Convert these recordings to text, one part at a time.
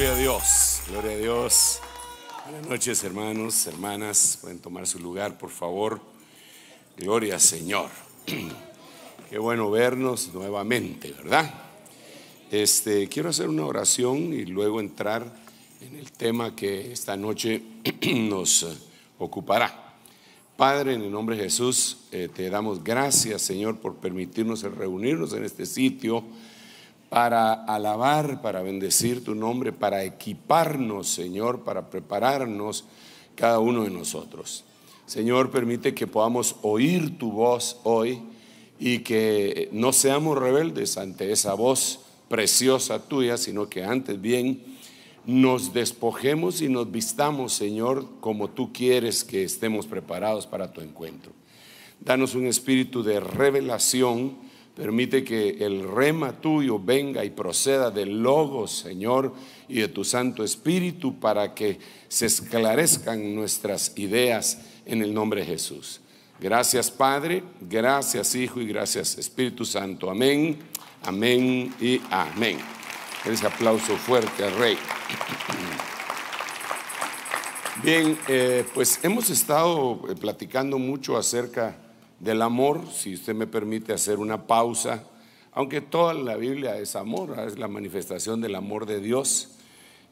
Gloria a Dios, gloria a Dios. Buenas noches, hermanos, hermanas. Pueden tomar su lugar, por favor. Gloria al Señor. Qué bueno vernos nuevamente, ¿verdad? Este, quiero hacer una oración y luego entrar en el tema que esta noche nos ocupará. Padre, en el nombre de Jesús, eh, te damos gracias, Señor, por permitirnos reunirnos en este sitio para alabar, para bendecir tu nombre, para equiparnos, Señor, para prepararnos cada uno de nosotros. Señor, permite que podamos oír tu voz hoy y que no seamos rebeldes ante esa voz preciosa tuya, sino que antes bien nos despojemos y nos vistamos, Señor, como tú quieres que estemos preparados para tu encuentro. Danos un espíritu de revelación Permite que el rema tuyo venga y proceda del Logos, Señor, y de tu Santo Espíritu para que se esclarezcan nuestras ideas en el nombre de Jesús. Gracias Padre, gracias Hijo y gracias Espíritu Santo. Amén, amén y amén. Ese aplauso fuerte Rey. Bien, eh, pues hemos estado eh, platicando mucho acerca del amor, si usted me permite hacer una pausa, aunque toda la Biblia es amor, es la manifestación del amor de Dios,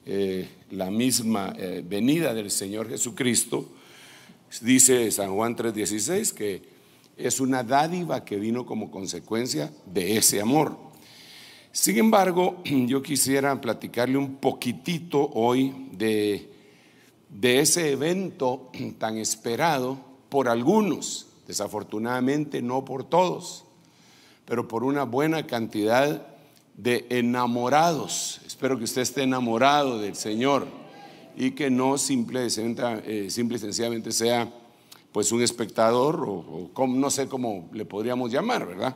eh, la misma eh, venida del Señor Jesucristo, dice San Juan 3:16 que es una dádiva que vino como consecuencia de ese amor. Sin embargo, yo quisiera platicarle un poquitito hoy de ese evento tan esperado por algunos Desafortunadamente no por todos, pero por una buena cantidad de enamorados. Espero que usted esté enamorado del Señor y que no simple, eh, y sencillamente sea pues un espectador o, no sé cómo le podríamos llamar, ¿verdad?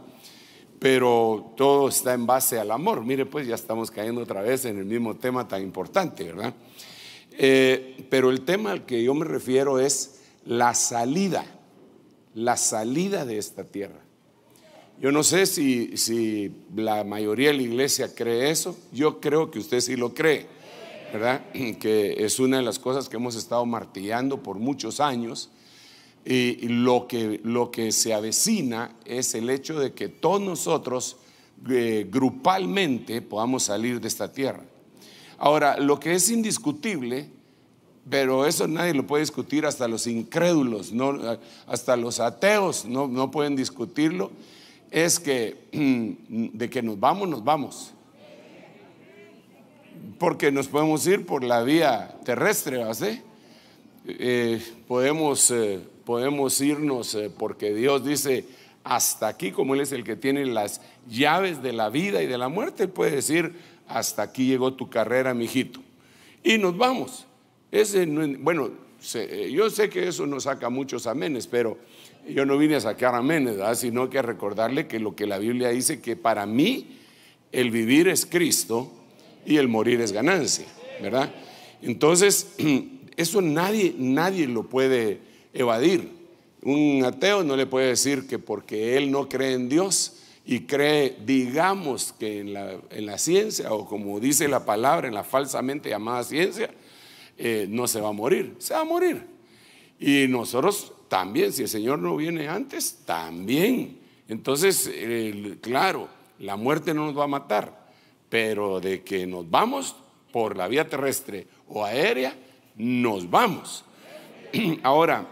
Pero todo está en base al amor. Mire, pues ya estamos cayendo otra vez en el mismo tema tan importante, ¿verdad? Eh, pero el tema al que yo me refiero es la salida la salida de esta tierra. Yo no sé si, si la mayoría de la iglesia cree eso, yo creo que usted sí lo cree, ¿verdad? Que es una de las cosas que hemos estado martillando por muchos años. Y lo que, lo que se avecina es el hecho de que todos nosotros eh, grupalmente podamos salir de esta tierra. Ahora, lo que es indiscutible pero eso nadie lo puede discutir, hasta los incrédulos, no, hasta los ateos no, no pueden discutirlo. Es que de que nos vamos, nos vamos. Porque nos podemos ir por la vía terrestre, ¿vas eh, podemos, eh, podemos irnos eh, porque Dios dice, hasta aquí, como Él es el que tiene las llaves de la vida y de la muerte, puede decir, hasta aquí llegó tu carrera, mijito. Y nos vamos bueno, eh, yo sé que eso no saca muchos amenes, pero yo no vine a sacar aménes sino que a recordarle que lo que la Biblia dice, que para mí el vivir es Cristo y el morir es ganancia, ¿verdad? Entonces, eso nadie, nadie lo puede evadir. Un ateo no le puede decir que porque él no cree en Dios y cree, digamos que la, en la ciencia o como dice la palabra, en la falsamente llamada ciencia, eh, no se va a morir, se va a morir. Y nosotros también, si el Señor no viene antes, también. Entonces, claro, la muerte no nos va a matar, pero de que nos vamos por la vía terrestre o aérea, nos vamos. Ahora,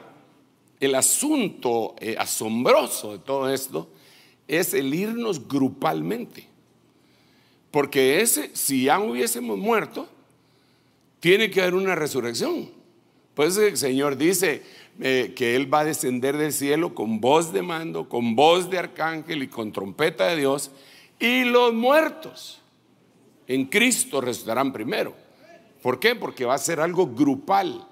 el asunto eh, asombroso de todo esto es el irnos grupalmente. Porque ese, si ya hubiésemos muerto, tiene que haber una resurrección. Por eso el Señor dice eh, que Él va a descender del cielo con voz de mando, con voz de arcángel y con trompeta de Dios. Y los muertos en Cristo resucitarán primero. ¿Por qué? Porque va a ser algo grupal.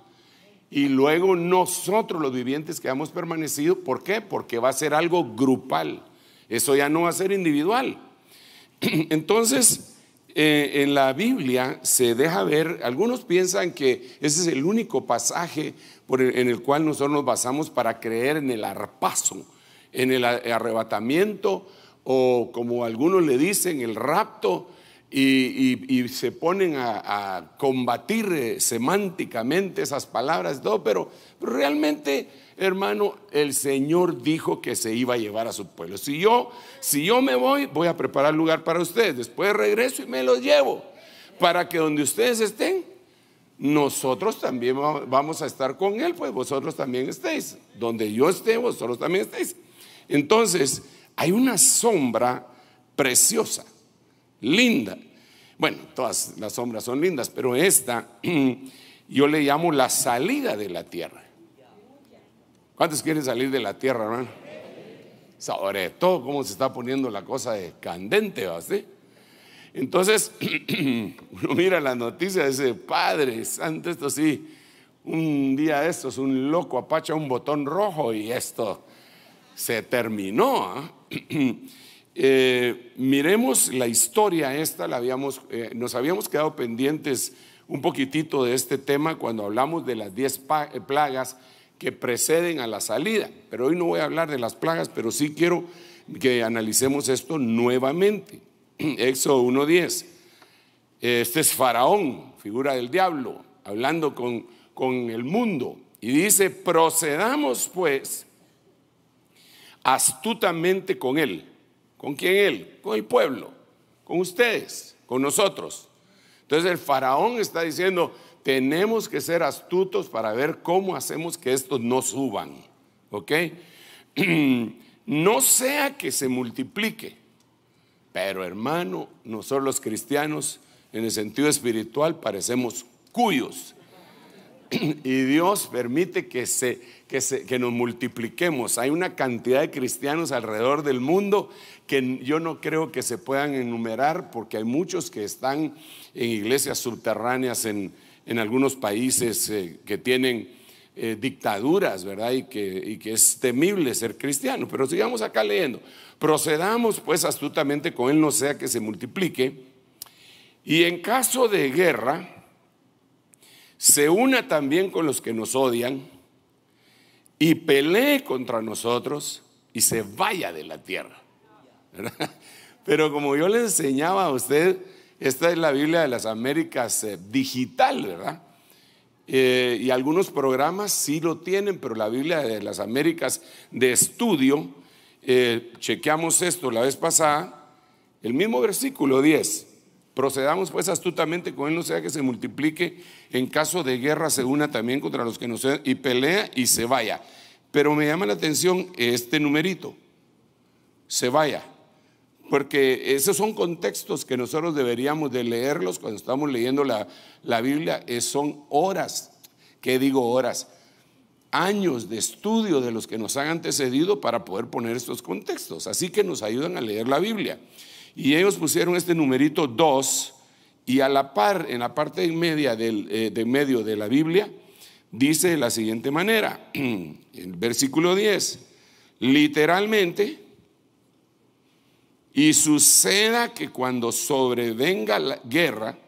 Y luego nosotros los vivientes que hemos permanecido, ¿por qué? Porque va a ser algo grupal. Eso ya no va a ser individual. Entonces, eh, en la Biblia se deja ver, algunos piensan que ese es el único pasaje en el cual nosotros nos basamos para creer en el arpazo, en el arrebatamiento o como algunos le dicen, el rapto. Y, se ponen a, combatir eh, semánticamente esas palabras, todo, pero realmente Hermano, el Señor dijo que se iba a llevar a su pueblo. Si yo, si yo me voy, voy a preparar lugar para ustedes. Después regreso y me los llevo. Para que donde ustedes estén, nosotros también vamos a estar con Él, pues vosotros también estéis. Donde yo esté, vosotros también estéis. Entonces, hay una sombra preciosa, linda. Bueno, todas las sombras son lindas, pero esta yo le llamo la salida de la tierra. ¿Cuántos quieren salir de la tierra, hermano? Sobre todo cómo se está poniendo la cosa de candente, o así Entonces, uno mira la noticia de dice, Padre Santo, esto sí, un día de estos, un loco apacha un botón rojo y esto se terminó. ¿ah? Eh, miremos la historia esta, la habíamos, eh, nos habíamos quedado pendientes un poquitito de este tema cuando hablamos de las 10 eh, plagas que preceden a la salida. Pero hoy no voy a hablar de las plagas, pero sí quiero que analicemos esto nuevamente. Éxodo 1.10. Este es Faraón, figura del diablo, hablando con, con el mundo. Y dice, procedamos pues astutamente con él. ¿Con quién él? Con el pueblo, con ustedes, con nosotros. Entonces el faraón está diciendo, tenemos que ser astutos para ver cómo hacemos que estos no suban. ¿Ok? No sea que se multiplique, pero hermano, nosotros los cristianos, en el sentido espiritual, parecemos cuyos. Y Dios permite que, se, que, que nos multipliquemos. Hay una cantidad de cristianos alrededor del mundo que yo no creo que se puedan enumerar porque hay muchos que están en iglesias subterráneas en, en algunos países eh, que tienen eh, dictaduras, ¿verdad? Y que, y que es temible ser cristiano. Pero sigamos acá leyendo. Procedamos pues astutamente con él, no sea que se multiplique. Y en caso de guerra, se una también con los que nos odian y pelee contra nosotros y se vaya de la tierra. Pero como yo le enseñaba a usted, esta es la Biblia de las Américas eh, digital, ¿verdad? Eh, y algunos programas sí lo tienen, pero la Biblia de las Américas de estudio, eh, chequeamos esto la vez pasada, el mismo versículo 10. Procedamos pues astutamente con él, no sea que se multiplique, en caso de guerra se una también contra los que nos... y pelea y se vaya. Pero me llama la atención este numerito, se vaya porque esos son contextos que nosotros deberíamos de leerlos cuando estamos leyendo la, la Biblia, es, son horas, ¿qué digo horas? Años de estudio de los que nos han antecedido para poder poner estos contextos. Así que nos ayudan a leer la Biblia. Y ellos pusieron este numerito 2 y a la par, en la parte de media del, eh, de medio de la Biblia, dice de la siguiente manera, el versículo 10, literalmente, y suceda que cuando sobrevenga la guerra,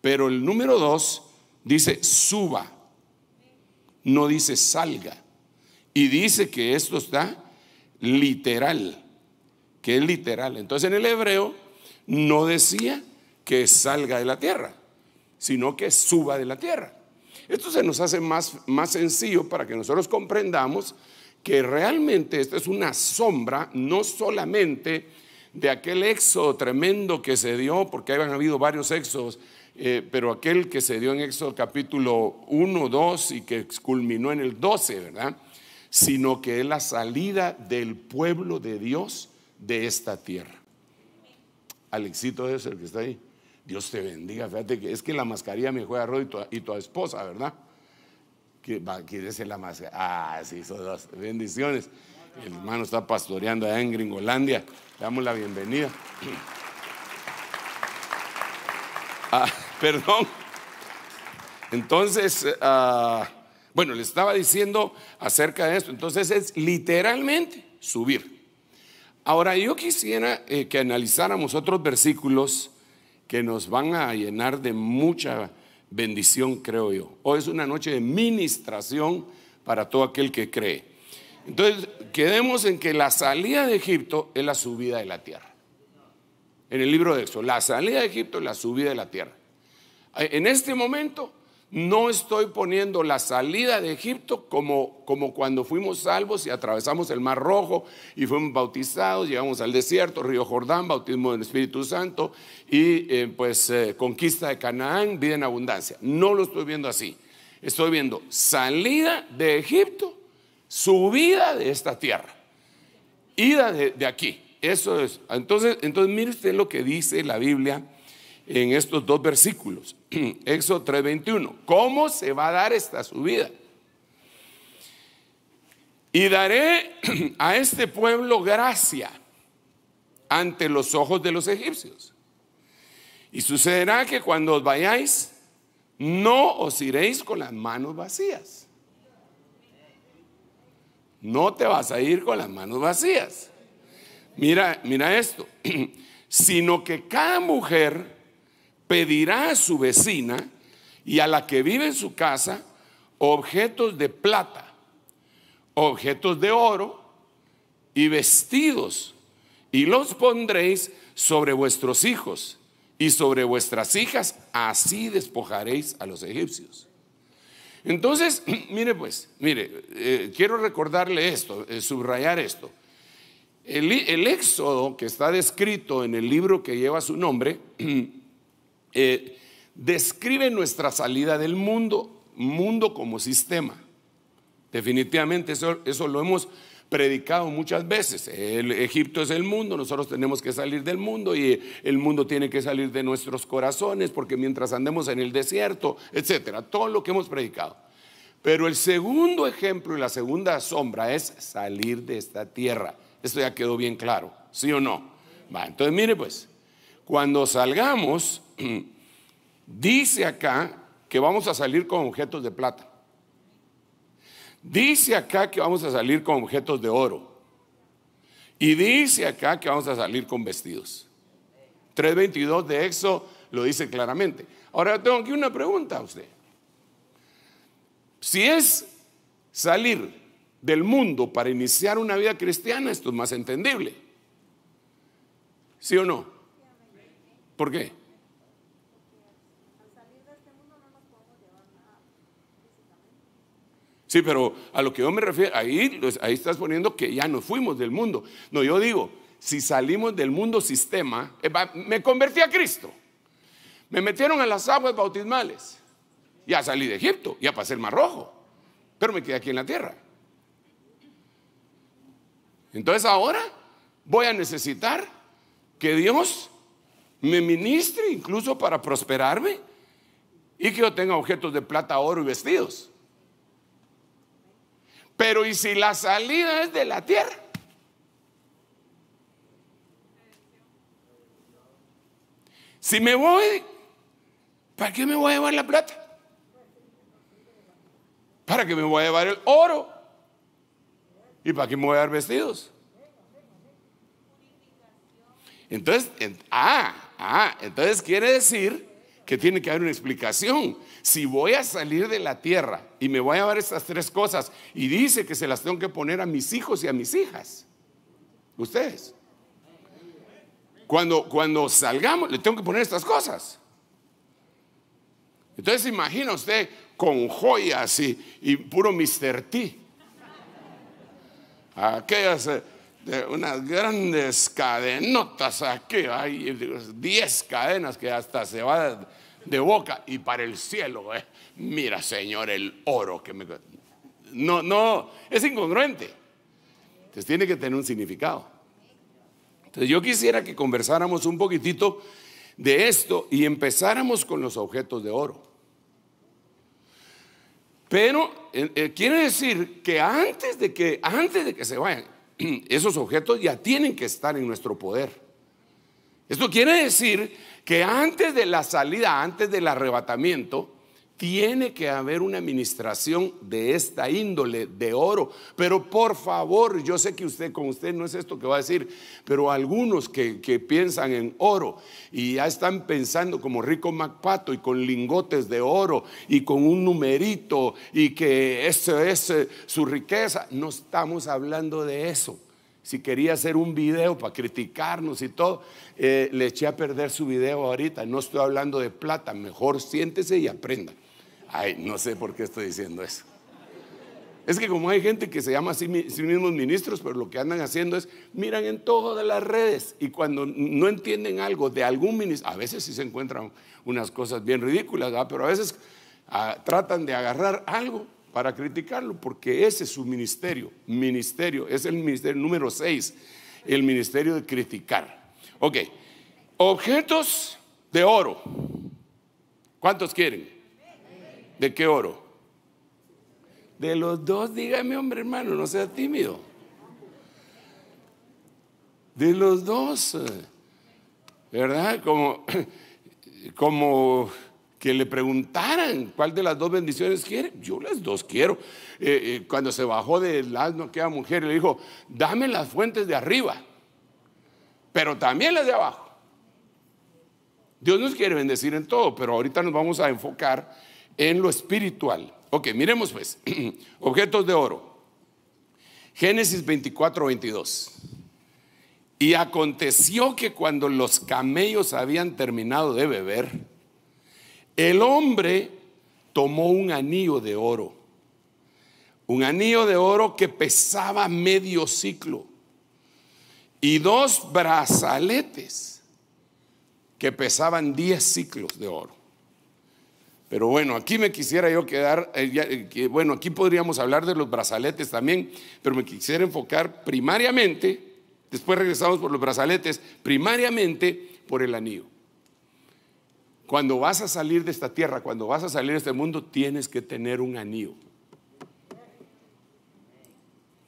pero el número dos dice suba, no dice salga. Y dice que esto está literal, que es literal. Entonces en el hebreo no decía que salga de la tierra, sino que suba de la tierra. Esto se nos hace más, más sencillo para que nosotros comprendamos que realmente esto es una sombra, no solamente de aquel éxodo tremendo que se dio, porque habían habido varios éxodos, eh, pero aquel que se dio en Éxodo capítulo 1, 2 y que culminó en el 12, ¿verdad? Sino que es la salida del pueblo de Dios de esta tierra. Alexito es el que está ahí. Dios te bendiga. Fíjate que es que la mascarilla me juega a y tu, y tu esposa, ¿verdad? Que va, quiere ser la mascarilla. Ah, sí, son dos bendiciones. El hermano está pastoreando allá en Gringolandia. Le damos la bienvenida. Ah, perdón. Entonces, eh, ah, bueno, le estaba diciendo acerca de esto. Entonces es literalmente subir. Ahora, yo quisiera eh, que analizáramos otros versículos que nos van a llenar de mucha bendición, creo yo. Hoy es una noche de ministración para todo aquel que cree. Entonces, quedemos en que la salida de Egipto es la subida de la tierra. En el libro de ESO, la salida de Egipto es la subida de la tierra. En este momento no estoy poniendo la salida de Egipto como, como cuando fuimos salvos y atravesamos el Mar Rojo y fuimos bautizados, llegamos al desierto, Río Jordán, bautismo del Espíritu Santo y eh, pues eh, conquista de Canaán, vida en abundancia. No lo estoy viendo así. Estoy viendo salida de Egipto subida de esta tierra, ida de, aquí. Eso es. Entonces, entonces, mire usted lo que dice la Biblia en estos dos versículos. Éxodo 3:21. ¿Cómo se va a dar esta subida? Y daré a este pueblo gracia ante los ojos de los egipcios. Y sucederá que cuando os vayáis, no os iréis con las manos vacías no te vas a ir con las manos vacías. Mira, mira esto. Sino que cada mujer pedirá a su vecina y a la que vive en su casa objetos de plata, objetos de oro y vestidos, y los pondréis sobre vuestros hijos y sobre vuestras hijas, así despojaréis a los egipcios. Entonces, mire pues, mire, eh, quiero recordarle esto, eh, subrayar esto. El, éxodo que está descrito en el libro que lleva su nombre eh, describe nuestra salida del mundo, mundo como sistema. Definitivamente eso, eso lo hemos predicado muchas veces. El Egipto es el mundo, nosotros tenemos que salir del mundo y el mundo tiene que salir de nuestros corazones porque mientras andemos en el desierto, etcétera, todo lo que hemos predicado. Pero el segundo ejemplo y la segunda sombra es salir de esta tierra. Esto ya quedó bien claro, ¿sí o no? Va, entonces mire pues, cuando salgamos, dice acá que vamos a salir con objetos de plata. Dice acá que vamos a salir con objetos de oro. Y dice acá que vamos a salir con vestidos. 3.22 de Exo lo dice claramente. Ahora tengo aquí una pregunta a usted. Si es salir del mundo para iniciar una vida cristiana, esto es más entendible. ¿Sí o no? ¿Por qué? Sí, pero a lo que yo me refiero, ahí, pues, ahí estás poniendo que ya nos fuimos del mundo. No, yo digo, si salimos del mundo sistema, eh, me convertí a Cristo. Me metieron en las aguas bautismales. Ya salí de Egipto, ya pasé el Mar Rojo, pero me quedé aquí en la tierra. Entonces ahora voy a necesitar que Dios me ministre incluso para prosperarme y que yo tenga objetos de plata, oro y vestidos. Pero ¿y si la salida es de la tierra? Si me voy, ¿para qué me voy a llevar la plata? ¿Para qué me voy a llevar el oro? ¿Y para qué me voy a dar vestidos? Entonces, ah, ah, entonces quiere decir que tiene que haber una explicación. Si voy a salir de la tierra y me voy a dar estas tres cosas y dice que se las tengo que poner a mis hijos y a mis hijas, ustedes. Cuando, cuando salgamos, le tengo que poner estas cosas. Entonces imagina usted con joyas y, y puro Mr. T. Aquellas eh, unas grandes cadenotas aquí, hay 10 cadenas que hasta se va de boca y para el cielo, eh. mira Señor el oro que me... No, no, es incongruente. Entonces tiene que tener un significado. Entonces yo quisiera que conversáramos un poquitito de esto y empezáramos con los objetos de oro. Pero eh, eh, quiere decir que antes de que antes de que se vayan, esos objetos ya tienen que estar en nuestro poder. Esto quiere decir que antes de la salida, antes del arrebatamiento, tiene que haber una administración de esta índole, de oro. Pero por favor, yo sé que usted con usted no es esto que va a decir, pero algunos que, piensan en oro y ya están pensando como Rico Macpato y con lingotes de oro y con un numerito y que eso es eh, su riqueza. No estamos hablando de eso si quería hacer un video para criticarnos y todo, eh, le eché a perder su video ahorita. No estoy hablando de plata, mejor siéntese y aprenda. Ay, no sé por qué estoy diciendo eso. Es que como hay gente que se llama sí, mismos ministros, pero lo que andan haciendo es, miran en todas las redes y cuando no entienden algo de algún ministro, a veces sí se encuentran unas cosas bien ridículas, pero a veces ah, tratan de agarrar algo para criticarlo, porque ese es su ministerio, ministerio, es el ministerio número seis el ministerio de criticar. Ok, objetos de oro, ¿cuántos quieren? ¿De qué oro? De los dos, dígame, hombre hermano, no sea tímido. De los dos, ¿verdad? Como, como que le preguntaran cuál de las dos bendiciones quiere. Yo las dos quiero. Eh, eh, cuando se bajó del asno aquella mujer, le dijo, dame las fuentes de arriba, pero también las de abajo. Dios nos quiere bendecir en todo, pero ahorita nos vamos a enfocar en lo espiritual. Ok, miremos pues, objetos de oro. Génesis 24, 22. Y aconteció que cuando los camellos habían terminado de beber, el hombre tomó un anillo de oro, un anillo de oro que pesaba medio ciclo, y dos brazaletes que pesaban 10 ciclos de oro. Pero bueno, aquí me quisiera yo quedar, eh, eh, bueno, aquí podríamos hablar de los brazaletes también, pero me quisiera enfocar primariamente, después regresamos por los brazaletes, primariamente por el anillo. Cuando vas a salir de esta tierra, cuando vas a salir de este mundo, tienes que tener un anillo.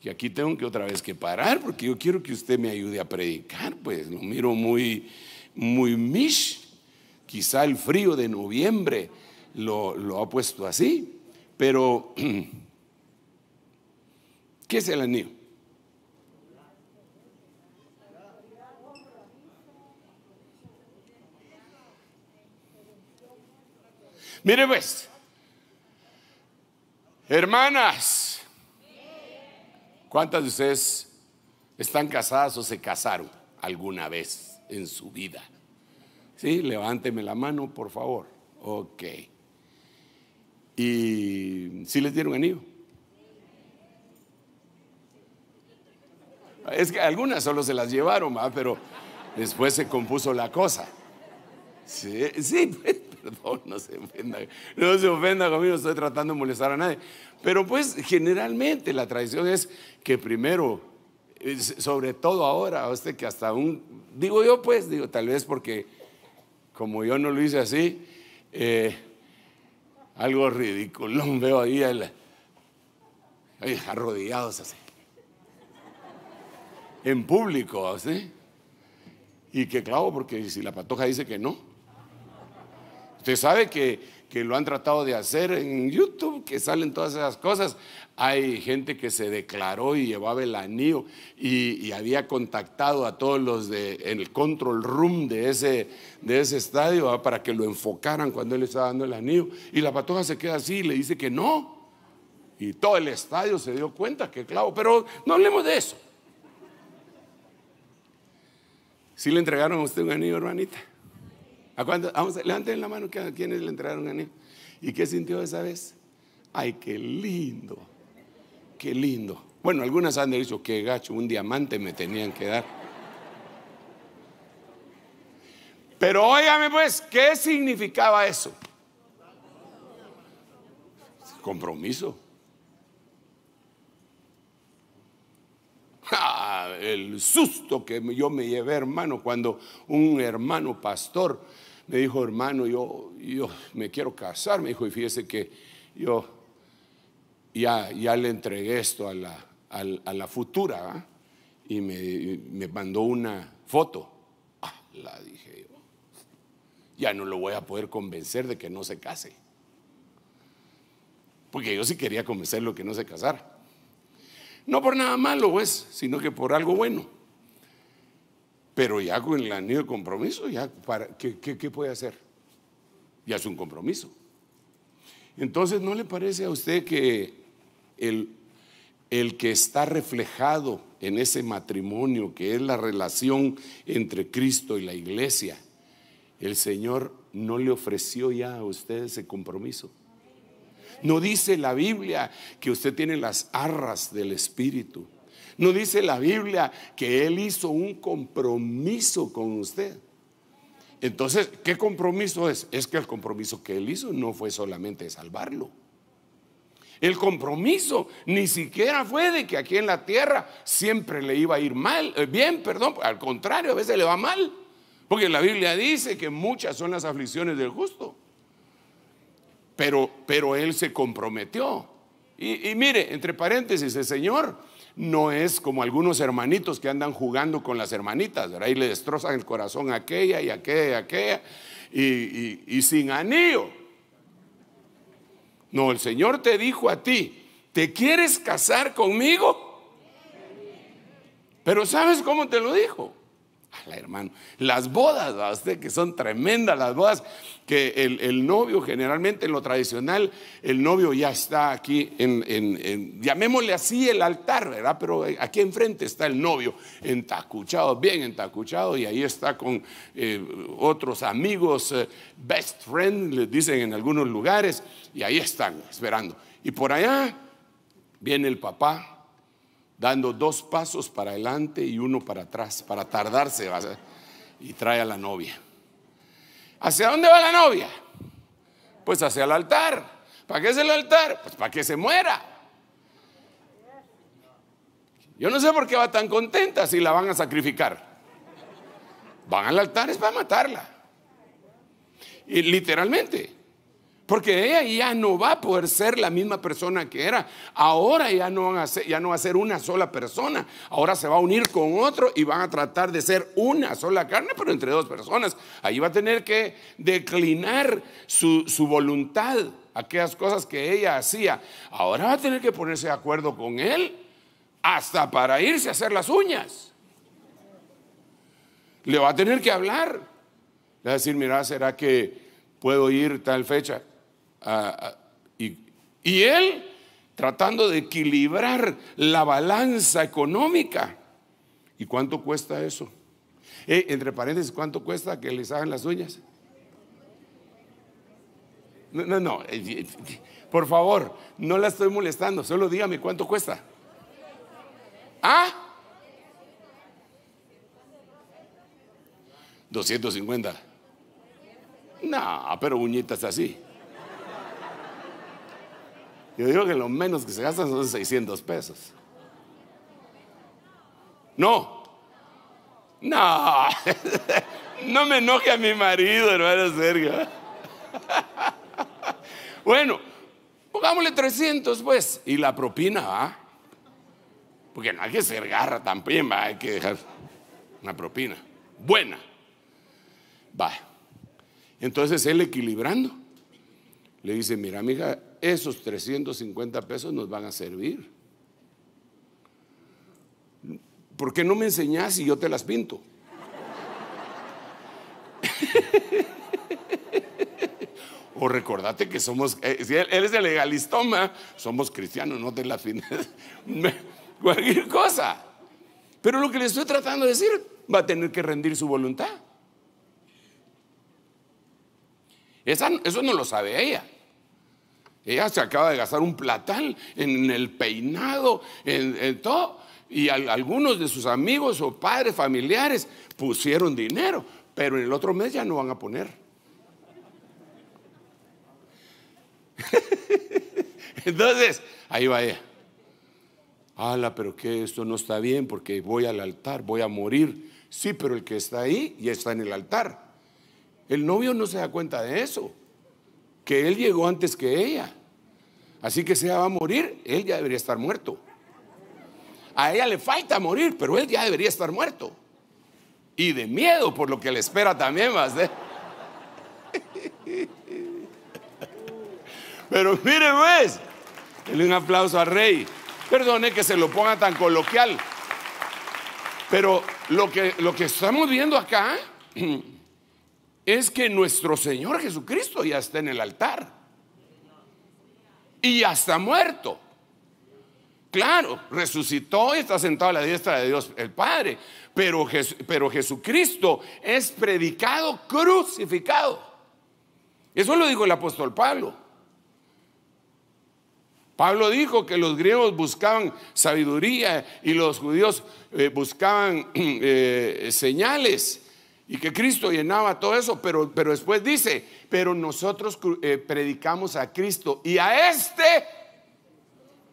Y aquí tengo que otra vez que parar, porque yo quiero que usted me ayude a predicar, pues lo miro muy, muy mish. Quizá el frío de noviembre lo, ha puesto así, pero ¿qué es el anillo? Mire pues, hermanas, ¿cuántas de ustedes están casadas o se casaron alguna vez en su vida? Sí, levánteme la mano, por favor. Ok. ¿Y sí les dieron anillo? Es que algunas solo se las llevaron, pero después se compuso la cosa. Sí, sí perdón, no se ofenda. No se ofenda conmigo, estoy tratando de molestar a nadie. Pero pues generalmente la tradición es que primero, eh, sobre todo ahora, usted que hasta un, digo yo pues, digo tal vez porque como yo no lo hice así, eh, algo ridículo. Veo ahí, arrodillados así. En público, Y que clavo, porque si la patoja dice que no. Usted sabe que, que lo han tratado de hacer en YouTube, que salen todas esas cosas. Hay gente que se declaró y llevaba el anillo y, había contactado a todos los de, en el control room de ese, de ese estadio para que lo enfocaran cuando él estaba dando el anillo. Y la patoja se queda así y le dice que no. Y todo el estadio se dio cuenta que clavo, pero no hablemos de eso. ¿Sí le entregaron a usted un anillo, hermanita? ¿A levanten la mano que a quienes le entregaron un anillo. ¿Y qué sintió esa vez? Ay, qué lindo qué lindo. Bueno, algunas han dicho, qué gacho, un diamante me tenían que dar. Pero óigame pues, ¿qué significaba eso? Compromiso. Ah, el susto que yo me llevé, hermano, cuando un hermano pastor me dijo, hermano, yo, yo me quiero casar. Me dijo, y fíjese que yo ya, ya le entregué esto a la, la futura ¿ah? y me, mandó una foto. Ah, la dije yo. Ya no lo voy a poder convencer de que no se case. Porque yo sí quería convencerlo que no se casara. No por nada malo, pues, sino que por algo bueno. Pero ya con el anillo de compromiso, ya para, qué, qué puede hacer? Ya es un compromiso. Entonces, ¿no le parece a usted que el, el que está reflejado en ese matrimonio, que es la relación entre Cristo y la iglesia. El Señor no le ofreció ya a usted ese compromiso. No dice la Biblia que usted tiene las arras del Espíritu. No dice la Biblia que Él hizo un compromiso con usted. Entonces, ¿qué compromiso es? Es que el compromiso que Él hizo no fue solamente salvarlo el compromiso ni siquiera fue de que aquí en la tierra siempre le iba a ir mal, eh, bien, perdón, al contrario, a veces le va mal. Porque la Biblia dice que muchas son las aflicciones del justo. Pero, pero él se comprometió. Y, mire, entre paréntesis, el Señor no es como algunos hermanitos que andan jugando con las hermanitas, ¿verdad? ahí le destrozan el corazón a aquella y aquella y aquella. Y, y sin anillo. No, el Señor te dijo a ti, ¿te quieres casar conmigo? Pero ¿sabes cómo te lo dijo? hermano, las bodas, a que son tremendas las bodas, que el, novio generalmente, en lo tradicional, el novio ya está aquí, en, llamémosle así el altar, ¿verdad? Pero aquí enfrente está el novio, entacuchado, bien entacuchado, y ahí está con eh, otros amigos, eh, best friend, les dicen en algunos lugares, y ahí están esperando. Y por allá viene el papá dando dos pasos para adelante y uno para atrás, para tardarse, y trae a la novia. ¿Hacia dónde va la novia? Pues hacia el altar. ¿Para qué es el altar? Pues para que se muera. Yo no sé por qué va tan contenta si la van a sacrificar. Van al altar es para matarla. Y literalmente. Porque ella ya no va a poder ser la misma persona que era. Ahora ya no, va a ser una sola persona. Ahora se va a unir con otro y van a tratar de ser una sola carne, pero entre dos personas. Ahí va a tener que declinar su, su voluntad, aquellas cosas que ella hacía. Ahora va a tener que ponerse de acuerdo con él hasta para irse a hacer las uñas. Le va a tener que hablar. Le va a decir, mira, ¿será que puedo ir tal fecha? y, él tratando de equilibrar la balanza económica. ¿Y cuánto cuesta eso? Eh, entre paréntesis, ¿cuánto cuesta que les hagan las uñas? No, no, no. Eh, eh, por favor, no la estoy molestando. Solo dígame cuánto cuesta. ¿Ah? 250. No, pero uñitas así. Yo digo que lo menos que se gasta son 600 pesos. No. No. No me enoje a mi marido, hermano Sergio. Bueno, pongámosle 300 pues. Y la propina, ¿va? Porque no hay que ser garra también, ¿va? Hay que dejar una propina. Buena. Va. Entonces él equilibrando. Le dice, mira amiga, esos 350 pesos nos van a servir. ¿Por qué no me enseñás y yo te las pinto? o recordate que somos, eh, si él, es el legalistoma, somos cristianos, no te las pintes. Cualquier cosa. Pero lo que le estoy tratando de decir, va a tener que rendir su voluntad. eso no lo sabe ella. Ella se acaba de gastar un platal en el peinado, en, todo. Y algunos de sus amigos o padres familiares pusieron dinero, pero en el otro mes ya no van a poner. Entonces, ahí va ella. hala pero que esto no está bien porque voy al altar, voy a morir. Sí, pero el que está ahí ya está en el altar. El novio no se da cuenta de eso que él llegó antes que ella. Así que si ella va a morir, él ya debería estar muerto. A ella le falta morir, pero él ya debería estar muerto. Y de miedo por lo que le espera también más. ¿eh? Pero mire, pues, denle un aplauso al rey. Perdone que se lo ponga tan coloquial. Pero lo que, lo que estamos viendo acá es que nuestro Señor Jesucristo ya está en el altar. Y ya está muerto. Claro, resucitó y está sentado a la diestra de Dios el Padre. Pero, Jesucristo es predicado crucificado. Eso lo dijo el apóstol Pablo. Pablo dijo que los griegos buscaban sabiduría y los judíos eh, buscaban eh, señales y que Cristo llenaba todo eso, pero, pero después dice, pero nosotros eh, predicamos a Cristo y a este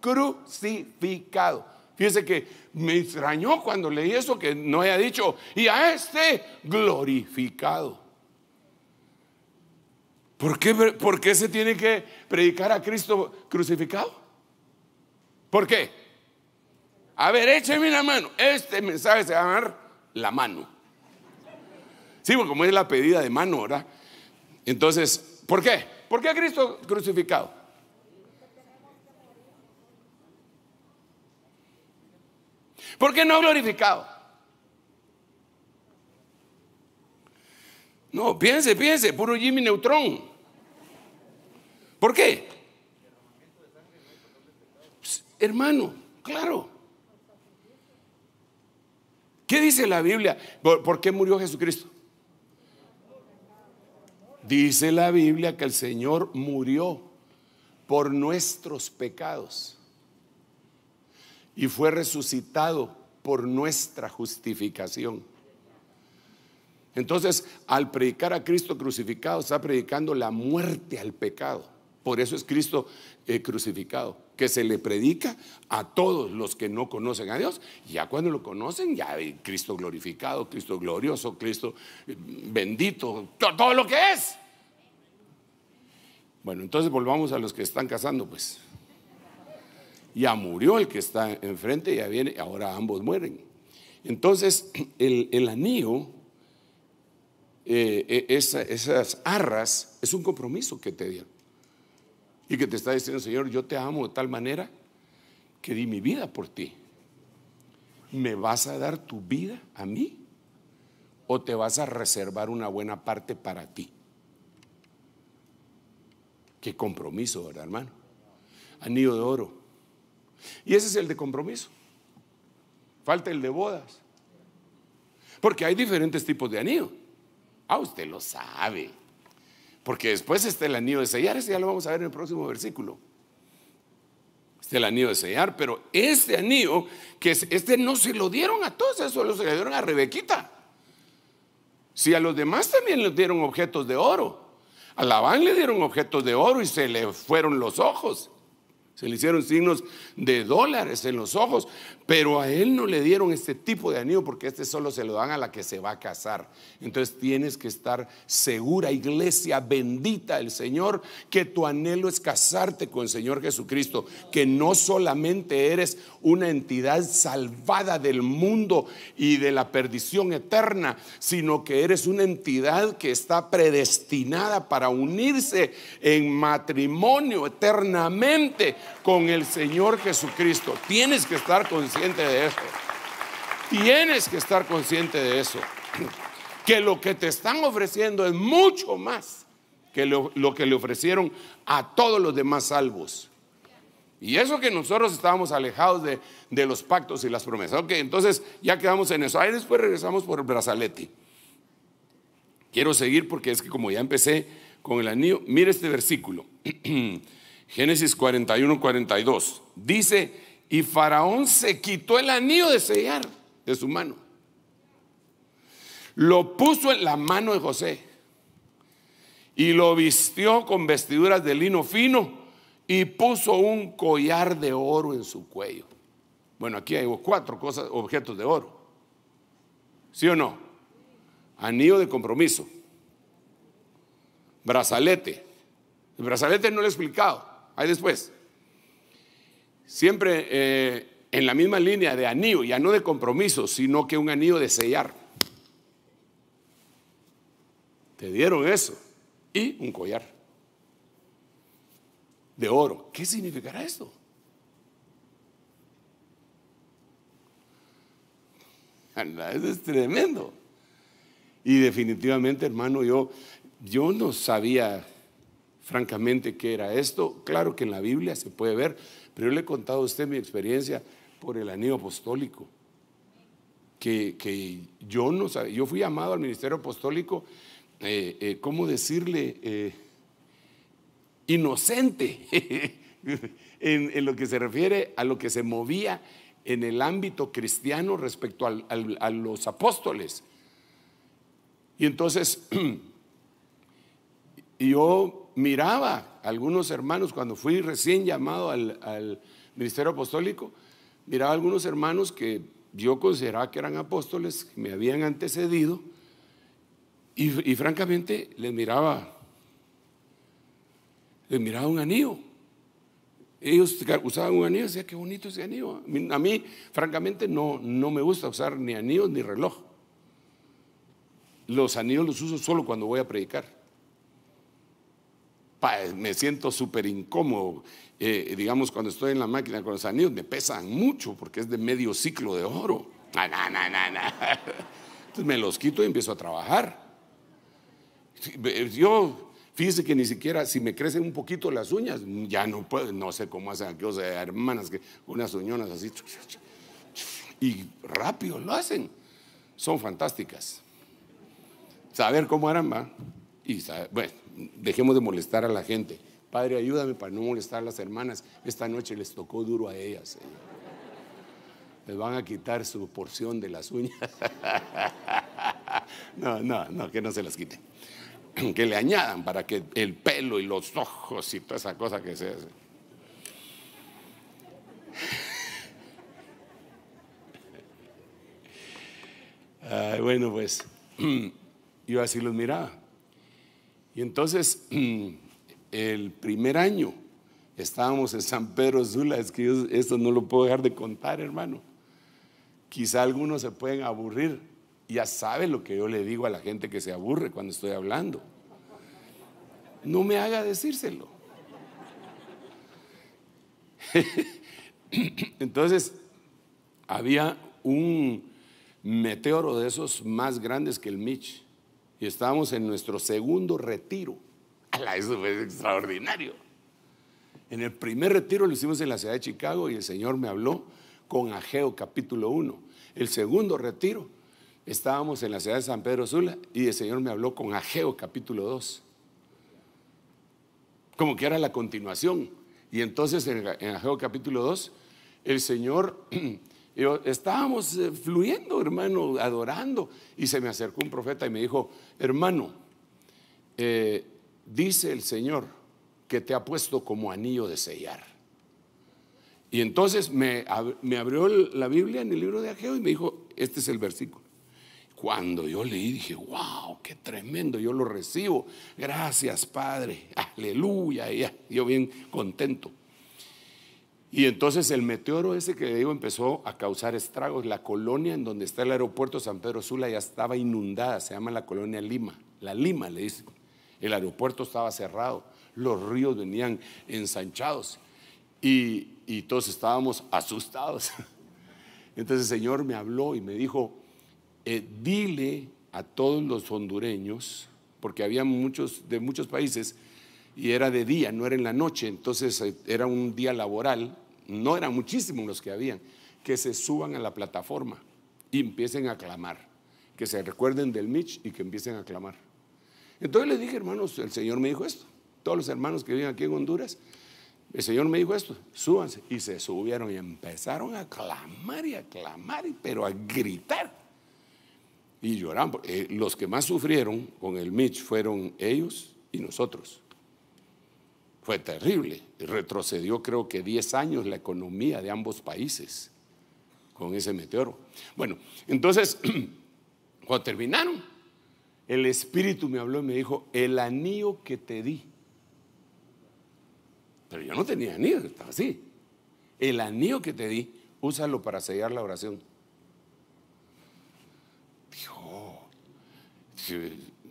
crucificado. Fíjese que me extrañó cuando leí eso que no haya dicho, y a este glorificado. ¿Por qué, ¿Por qué se tiene que predicar a Cristo crucificado? ¿Por qué? A ver, écheme la mano. Este mensaje se va a llamar la mano. Sí, porque como es la pedida de mano, ¿verdad? Entonces, ¿por qué? ¿Por qué a Cristo crucificado? ¿Por qué no glorificado? No, piense, piense, puro Jimmy Neutrón ¿Por qué? Pues, hermano, claro. ¿Qué dice la Biblia? ¿Por qué murió Jesucristo? Dice la Biblia que el Señor murió por nuestros pecados y fue resucitado por nuestra justificación. Entonces, al predicar a Cristo crucificado, está predicando la muerte al pecado. Por eso es Cristo eh, crucificado que se le predica a todos los que no conocen a Dios. Ya cuando lo conocen, ya Cristo glorificado, Cristo glorioso, Cristo eh, bendito, todo lo que es. Bueno, entonces volvamos a los que están casando, pues. Ya murió el que está enfrente, ya viene, ahora ambos mueren. Entonces, el, anillo, eh, e-, esas arras, es un compromiso que te dieron. Y que te está diciendo, Señor, yo te amo de tal manera que di mi vida por ti. ¿Me vas a dar tu vida a mí? ¿O te vas a reservar una buena parte para ti? Qué compromiso, ¿verdad, hermano? Anillo de oro. Y ese es el de compromiso. Falta el de bodas. Porque hay diferentes tipos de anillo. Ah, usted lo sabe. Porque después está el anillo de sellar, ese ya lo vamos a ver en el próximo versículo. Está el anillo de sellar, pero este anillo, que este no se lo dieron a todos, lo se lo dieron a Rebequita. Si a los demás también les dieron objetos de oro, a Labán le dieron objetos de oro y se le fueron los ojos. Se le hicieron signos de dólares en los ojos, pero a él no le dieron este tipo de anillo porque este solo se lo dan a la que se va a casar. Entonces tienes que estar segura, iglesia bendita el Señor, que tu anhelo es casarte con el Señor Jesucristo, que no solamente eres una entidad salvada del mundo y de la perdición eterna, sino que eres una entidad que está predestinada para unirse en matrimonio eternamente con el Señor Jesucristo. Tienes que estar consciente de esto Tienes que estar consciente de eso. Que lo que te están ofreciendo es mucho más que lo, que le ofrecieron a todos los demás salvos. Y eso que nosotros estábamos alejados de, los pactos y las promesas. Ok, entonces ya quedamos en eso. Ahí después regresamos por el brazalete. Quiero seguir porque es que como ya empecé con el anillo, mire este versículo. Génesis 41, 42. Dice, y Faraón se quitó el anillo de sellar de su mano. Lo puso en la mano de José y lo vistió con vestiduras de lino fino y puso un collar de oro en su cuello. Bueno, aquí hay cuatro cosas, objetos de oro. ¿Sí o no? Anillo de compromiso. Brazalete. El brazalete no lo he explicado ahí después. Siempre eh, en la misma línea de anillo, ya no de compromiso, sino que un anillo de sellar. Te dieron eso y un collar de oro. ¿Qué significará esto? Eso es tremendo. Y definitivamente, hermano, yo, yo no sabía francamente qué era esto. Claro que en la Biblia se puede ver, pero yo le he contado a usted mi experiencia por el anillo apostólico. Que, que yo no sabía, yo fui llamado al ministerio apostólico, eh, eh, ¿cómo decirle? Eh, inocente en, lo que se refiere a lo que se movía en el ámbito cristiano respecto a los apóstoles. Y entonces yo miraba a algunos hermanos, cuando fui recién llamado al, ministerio apostólico, miraba a algunos hermanos que yo consideraba que eran apóstoles, que me habían antecedido, y, francamente les miraba, les miraba un anillo. Ellos usaban un anillo, decía, qué bonito ese anillo. A mí, francamente, no, no me gusta usar ni anillos ni reloj. Los anillos los uso solo cuando voy a predicar me siento súper incómodo. Eh, digamos, cuando estoy en la máquina con los anillos, me pesan mucho porque es de medio ciclo de oro. Entonces me los quito y empiezo a trabajar. Yo, fíjese que ni siquiera si me crecen un poquito las uñas, ya no puedo, no sé cómo hacen o sea, hermanas que unas uñonas así y rápido lo hacen. Son fantásticas. Saber cómo eran va. Y, bueno, dejemos de molestar a la gente. Padre, ayúdame para no molestar a las hermanas. Esta noche les tocó duro a ellas, eh. Les van a quitar su porción de las uñas. No, no, no, que no se las quiten. Que le añadan para que el pelo y los ojos y toda esa cosa que se hace. bueno, pues yo así los miraba. Y entonces, el primer año, estábamos en San Pedro Sula, es que esto no lo puedo dejar de contar, hermano. Quizá algunos se pueden aburrir. Ya sabe lo que yo le digo a la gente que se aburre cuando estoy hablando. No me haga decírselo. Entonces, había un meteoro de esos más grandes que el Mitch y estábamos en nuestro segundo retiro. Eso fue extraordinario. En el primer retiro lo hicimos en la ciudad de Chicago y el Señor me habló con Ageo capítulo 1. El segundo retiro estábamos en la ciudad de San Pedro Sula y el Señor me habló con Ageo capítulo 2. Como que era la continuación. Y entonces en Ageo capítulo 2, el Señor Yo, estábamos eh, fluyendo, hermano, adorando. Y se me acercó un profeta y me dijo, hermano, eh, dice el Señor que te ha puesto como anillo de sellar. Y entonces me, abrió la Biblia en el libro de Ageo y me dijo, este es el versículo. Cuando yo leí dije, wow, qué tremendo, yo lo recibo. Gracias, Padre. Aleluya. Y yo bien contento. Y entonces el meteoro ese que le digo empezó a causar estragos. La colonia en donde está el aeropuerto San Pedro Sula ya estaba inundada, se llama la colonia Lima. La Lima le dicen. El aeropuerto estaba cerrado, los ríos venían ensanchados y, todos estábamos asustados. Entonces el Señor me habló y me dijo, eh, dile a todos los hondureños, porque había muchos de muchos países, y era de día, no era en la noche, entonces eh, era un día laboral, no eran muchísimos los que habían, que se suban a la plataforma y empiecen a clamar, que se recuerden del Mitch y que empiecen a clamar. Entonces les dije, hermanos, el Señor me dijo esto, todos los hermanos que viven aquí en Honduras, el Señor me dijo esto, súbanse. Y se subieron y empezaron a clamar y a clamar, pero a gritar. Y llorar. Eh, los que más sufrieron con el Mitch fueron ellos y nosotros fue terrible. Retrocedió creo que 10 años la economía de ambos países con ese meteoro. Bueno, entonces, cuando terminaron, el Espíritu me habló y me dijo, el anillo que te di. Pero yo no tenía anillo, estaba así. El anillo que te di, úsalo para sellar la oración. Dijo,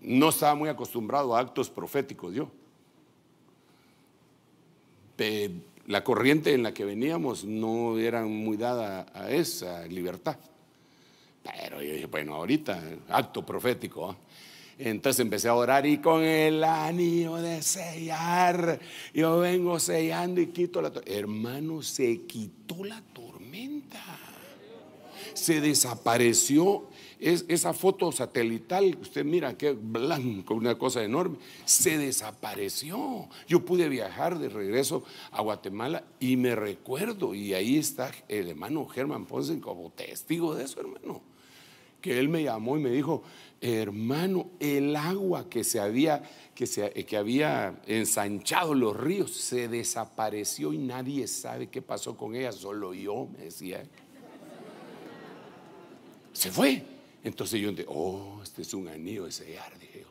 no estaba muy acostumbrado a actos proféticos yo. Este, la corriente en la que veníamos no era muy dada a esa libertad. Pero yo dije, bueno, ahorita, acto profético. ¿ah? Entonces empecé a orar y con el anillo de sellar, yo vengo sellando y quito la tormenta. Hermano, se quitó la tormenta. Se desapareció esa foto satelital, usted mira que blanco, una cosa enorme, se desapareció. Yo pude viajar de regreso a Guatemala y me recuerdo, y ahí está el hermano Germán Ponce como testigo de eso, hermano, que él me llamó y me dijo, hermano, el agua que se había, que, que había ensanchado los ríos se desapareció y nadie sabe qué pasó con ella, solo yo, me decía. Se fue. Entonces yo dije, oh, este es un anillo ese sellar, dije yo.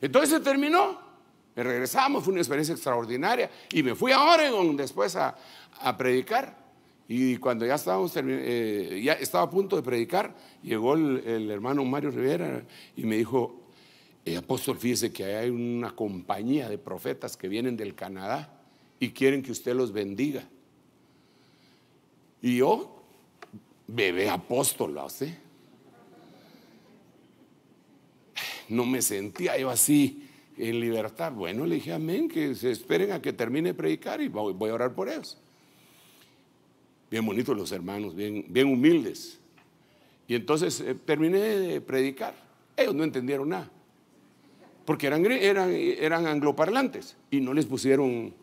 Entonces terminó. Me regresamos, fue una experiencia extraordinaria. Y me fui a Oregon después a, predicar. Y cuando ya estábamos eh, ya estaba a punto de predicar, llegó el, hermano Mario Rivera y me dijo, eh, apóstol, fíjese que hay una compañía de profetas que vienen del Canadá y quieren que usted los bendiga. Y yo, bebé apóstol, ¿sí? no me sentía yo así en libertad. Bueno, le dije, amén, que se esperen a que termine de predicar y voy, a orar por ellos. Bien bonitos los hermanos, bien, bien humildes. Y entonces eh, terminé de predicar. Ellos no entendieron nada, porque eran, eran, eran angloparlantes y no les pusieron,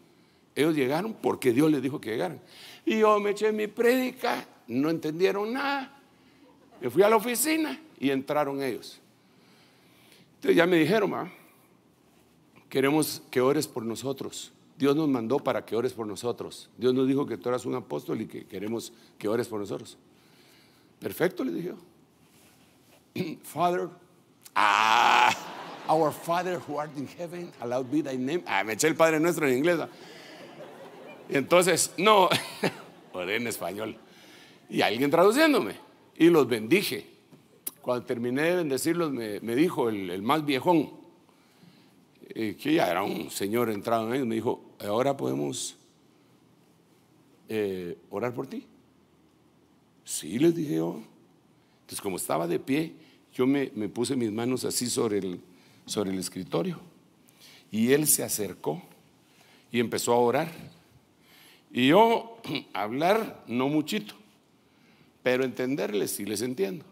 ellos llegaron porque Dios les dijo que llegaran. Y yo me eché mi predica, no entendieron nada. Me fui a la oficina y entraron ellos. Entonces ya me dijeron, ah, queremos que ores por nosotros. Dios nos mandó para que ores por nosotros. Dios nos dijo que tú eras un apóstol y que queremos que ores por nosotros. Perfecto, le dije yo. Father, ah, our Father who art in heaven, allowed be thy name. Ah, me eché el Padre Nuestro en inglés. Entonces, no, oré en español. Y alguien traduciéndome. Y los bendije. Cuando terminé de bendecirlos, me, dijo el, más viejón, eh, que ya era un señor entrado en ellos, me dijo, ahora podemos eh, orar por ti. Sí, les dije yo. Entonces, como estaba de pie, yo me, puse mis manos así sobre el, sobre el escritorio. Y él se acercó y empezó a orar. Y yo hablar no muchito, pero entenderles y les entiendo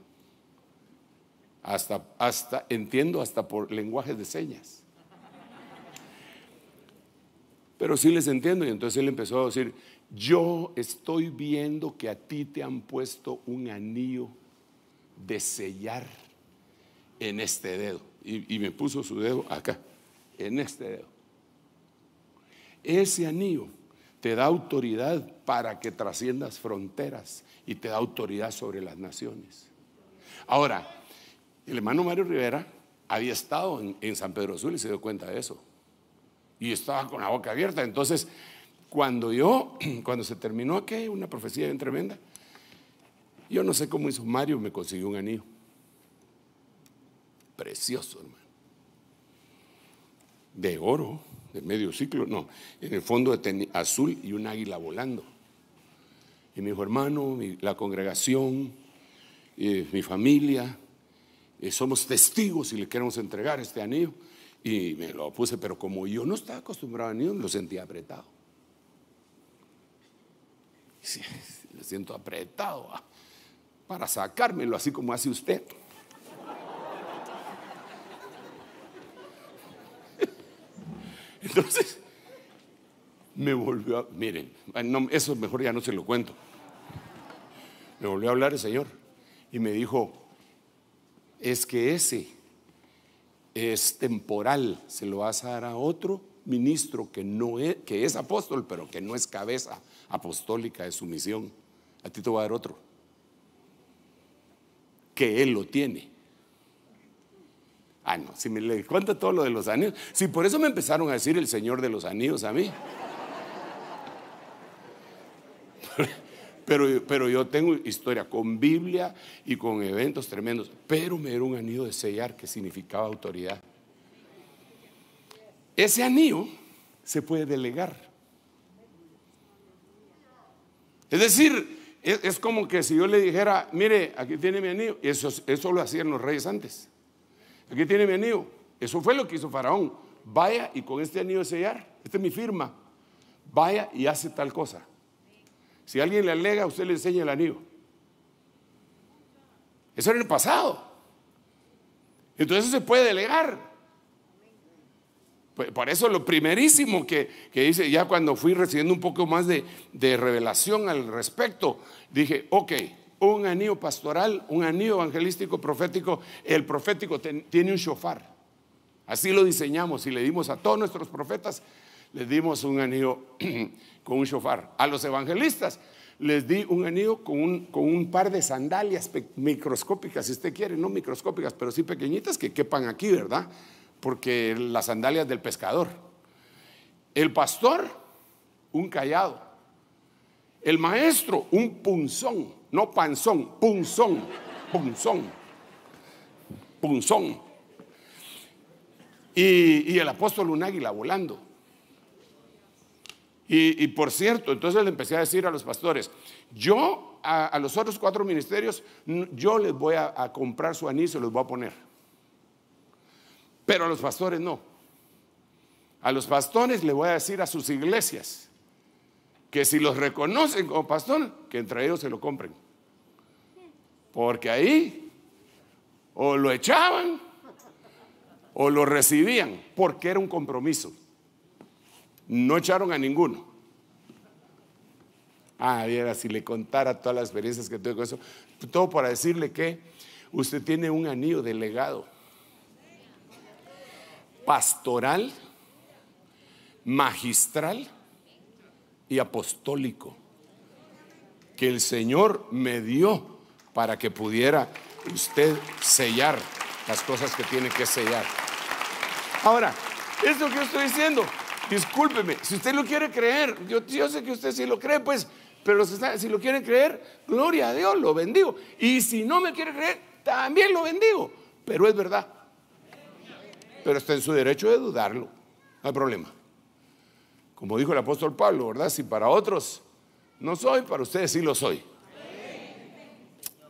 hasta, hasta entiendo hasta por lenguaje de señas. Pero sí les entiendo y entonces él empezó a decir, yo estoy viendo que a ti te han puesto un anillo de sellar en este dedo. Y, y, me puso su dedo acá, en este dedo. Ese anillo te da autoridad para que trasciendas fronteras y te da autoridad sobre las naciones. Ahora, el hermano Mario Rivera había estado en, San Pedro Azul y se dio cuenta de eso. Y estaba con la boca abierta. Entonces, cuando yo, cuando se terminó aquella, una profecía bien tremenda, yo no sé cómo hizo Mario, me consiguió un anillo. Precioso, hermano. De oro, de medio ciclo, no. En el fondo de azul y un águila volando. Y mi dijo, hermano, la congregación, eh, mi familia, eh, somos testigos y le queremos entregar este anillo. Y me lo puse, pero como yo no estaba acostumbrado a anillos, lo sentí apretado. Sí, lo siento apretado ah, para sacármelo, así como hace usted. Entonces, me volvió a. Miren, eso mejor ya no se lo cuento. Me volvió a hablar el Señor y me dijo: es que ese es temporal, se lo vas a dar a otro ministro que, no es, que es apóstol, pero que no es cabeza apostólica de su misión. A ti te va a dar otro, que él lo tiene. Ah, no, si me le cuenta todo lo de los anillos. Si por eso me empezaron a decir el Señor de los anillos a mí. Pero, yo tengo historia con Biblia y con eventos tremendos. Pero me era un anillo de sellar que significaba autoridad. Ese anillo se puede delegar. Es decir, es, como que si yo le dijera, mire, aquí tiene mi anillo, eso, eso lo hacían los reyes antes. Aquí tiene mi anillo. Eso fue lo que hizo Faraón. Vaya y con este anillo de sellar, esta es mi firma, vaya y hace tal cosa. Si alguien le alega, usted le enseña el anillo. Eso era en el pasado. Entonces se puede delegar. Pues, por eso lo primerísimo que, dice, ya cuando fui recibiendo un poco más de, revelación al respecto, dije, ok, un anillo pastoral, un anillo evangelístico profético, el profético tiene un shofar. Así lo diseñamos y le dimos a todos nuestros profetas les dimos un anillo con un shofar. A los evangelistas les di un anillo con un, con un par de sandalias microscópicas, si usted quiere, no microscópicas, pero sí pequeñitas que quepan aquí, ¿verdad? Porque las sandalias del pescador. El pastor, un callado. El maestro, un punzón, no panzón, punzón, punzón, punzón. Y, y el apóstol un águila volando. Y, por cierto, entonces le empecé a decir a los pastores, yo a, los otros cuatro ministerios, yo les voy a, comprar su anillo y los voy a poner. Pero a los pastores no. A los pastores le voy a decir a sus iglesias que si los reconocen como pastor, que entre ellos se lo compren. Porque ahí o lo echaban o lo recibían, porque era un compromiso no echaron a ninguno. Ah, viera, si le contara todas las experiencias que tuve con eso, todo para decirle que usted tiene un anillo de legado pastoral, magistral y apostólico que el Señor me dio para que pudiera usted sellar las cosas que tiene que sellar. Ahora, es que yo estoy diciendo, discúlpeme, si usted lo quiere creer, yo, sé que usted sí lo cree, pues, pero si, lo quiere creer, gloria a Dios, lo bendigo. Y si no me quiere creer, también lo bendigo, pero es verdad. Pero está en su derecho de dudarlo, no hay problema. Como dijo el apóstol Pablo, ¿verdad? Si para otros no soy, para ustedes sí lo soy.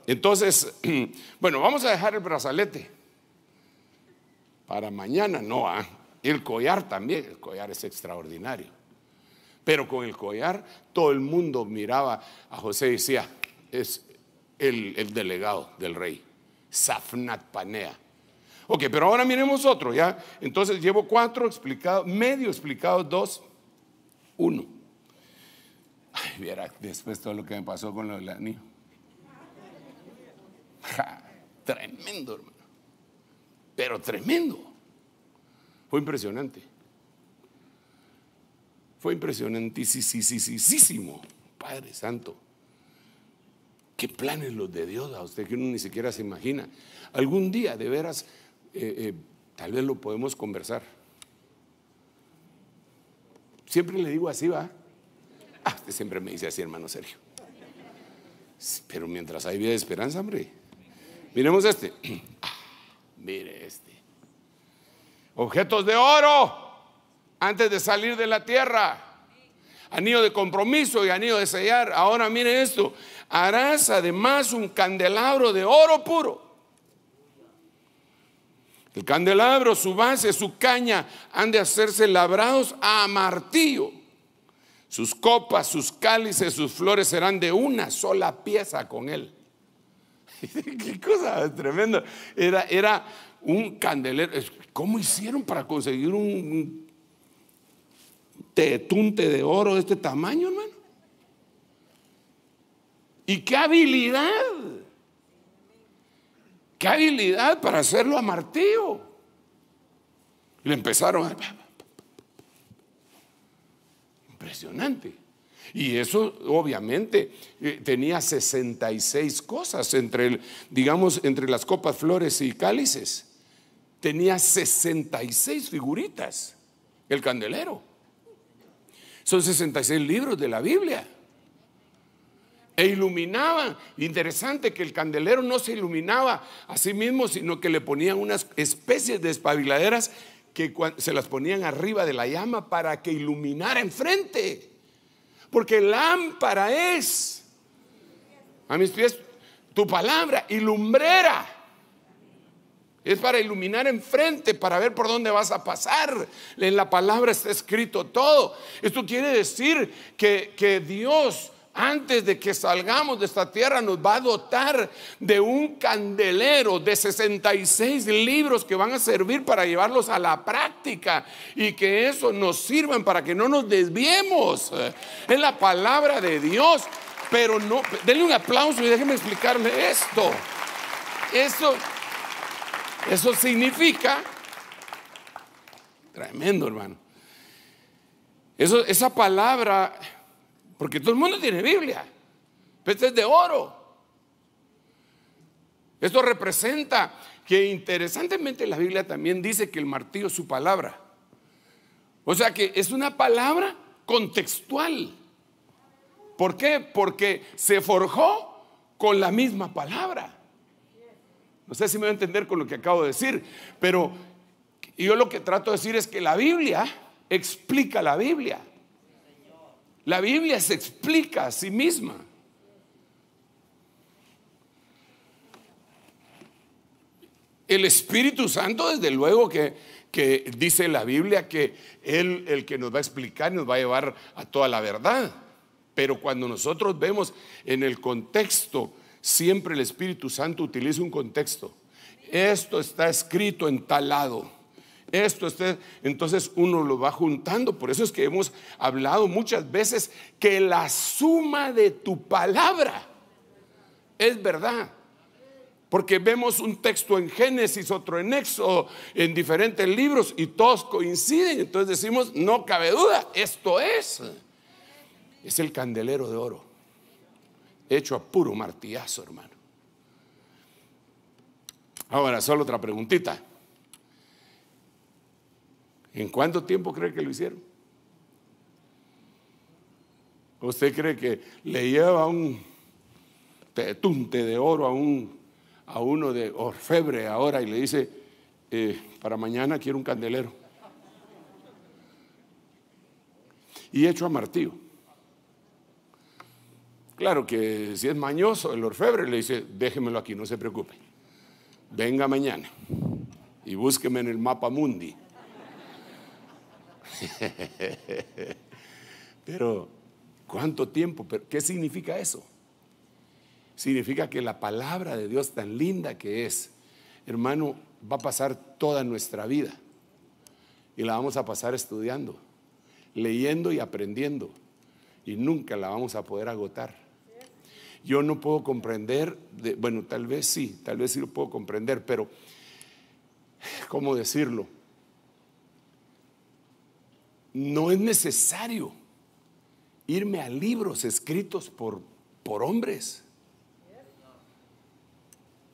Entonces, bueno, vamos a dejar el brazalete para mañana, no, ¿ah? El collar también, el collar es extraordinario. Pero con el collar todo el mundo miraba a José y decía, es el, delegado del rey, Safnat Panea. Ok, pero ahora miremos otro, ¿ya? Entonces llevo cuatro explicados, medio explicados, dos, uno. Ay, viera después todo lo que me pasó con lo del tremendo, hermano. Pero tremendo. Fue impresionante. Fue impresionantísimo, Padre Santo. Qué planes los de Dios a usted que uno ni siquiera se imagina. Algún día, de veras, eh, eh, tal vez lo podemos conversar. Siempre le digo así, va. Ah, usted siempre me dice así, hermano Sergio. Pero mientras hay vida de esperanza, hombre. Miremos este. Ah, mire este objetos de oro antes de salir de la tierra, anillo de compromiso y anillo de sellar. Ahora miren esto, harás además un candelabro de oro puro. El candelabro, su base, su caña han de hacerse labrados a martillo. Sus copas, sus cálices, sus flores serán de una sola pieza con él. Qué cosa tremenda. Era, era un candelero. ¿Cómo hicieron para conseguir un tetunte de oro de este tamaño, hermano? ¿Y qué habilidad? ¿Qué habilidad para hacerlo a martillo? Y le empezaron a... Impresionante. Y eso obviamente eh, tenía 66 cosas entre, el, digamos, entre las copas, flores y cálices tenía 66 figuritas, el candelero. Son 66 libros de la Biblia. E iluminaban. Interesante que el candelero no se iluminaba a sí mismo, sino que le ponían unas especies de espabiladeras que se las ponían arriba de la llama para que iluminara enfrente. Porque lámpara es a mis pies tu palabra ilumbrera lumbrera es para iluminar enfrente, para ver por dónde vas a pasar. En la palabra está escrito todo. Esto quiere decir que, Dios antes de que salgamos de esta tierra nos va a dotar de un candelero de 66 libros que van a servir para llevarlos a la práctica y que eso nos sirvan para que no nos desviemos. Es eh, la palabra de Dios, pero no, denle un aplauso y déjenme explicarle esto. Eso eso significa, tremendo hermano, Eso, esa palabra, porque todo el mundo tiene Biblia, pero es de oro. Esto representa que interesantemente la Biblia también dice que el martillo es su palabra. O sea que es una palabra contextual. ¿Por qué? Porque se forjó con la misma palabra. No sé si me voy a entender con lo que acabo de decir, pero yo lo que trato de decir es que la Biblia explica la Biblia. La Biblia se explica a sí misma. El Espíritu Santo, desde luego que, dice la Biblia que Él, el que nos va a explicar, nos va a llevar a toda la verdad. Pero cuando nosotros vemos en el contexto siempre el Espíritu Santo utiliza un contexto. Esto está escrito en tal lado. Esto está, entonces uno lo va juntando. Por eso es que hemos hablado muchas veces que la suma de tu palabra es verdad. Porque vemos un texto en Génesis, otro en Éxodo, en diferentes libros y todos coinciden. Entonces decimos, no cabe duda, esto es. Es el candelero de oro hecho a puro martillazo, hermano. Ahora, solo otra preguntita. ¿En cuánto tiempo cree que lo hicieron? ¿Usted cree que le lleva un tetunte de oro a, un, a uno de orfebre ahora y le dice, eh, para mañana quiero un candelero? Y hecho a martillo. Claro que si es mañoso el orfebre le dice, déjemelo aquí, no se preocupe. Venga mañana y búsqueme en el mapa mundi. Pero, ¿cuánto tiempo? ¿Qué significa eso? Significa que la palabra de Dios tan linda que es, hermano, va a pasar toda nuestra vida. Y la vamos a pasar estudiando, leyendo y aprendiendo. Y nunca la vamos a poder agotar. Yo no puedo comprender, bueno, tal vez sí, tal vez sí lo puedo comprender, pero ¿cómo decirlo? No es necesario irme a libros escritos por, por hombres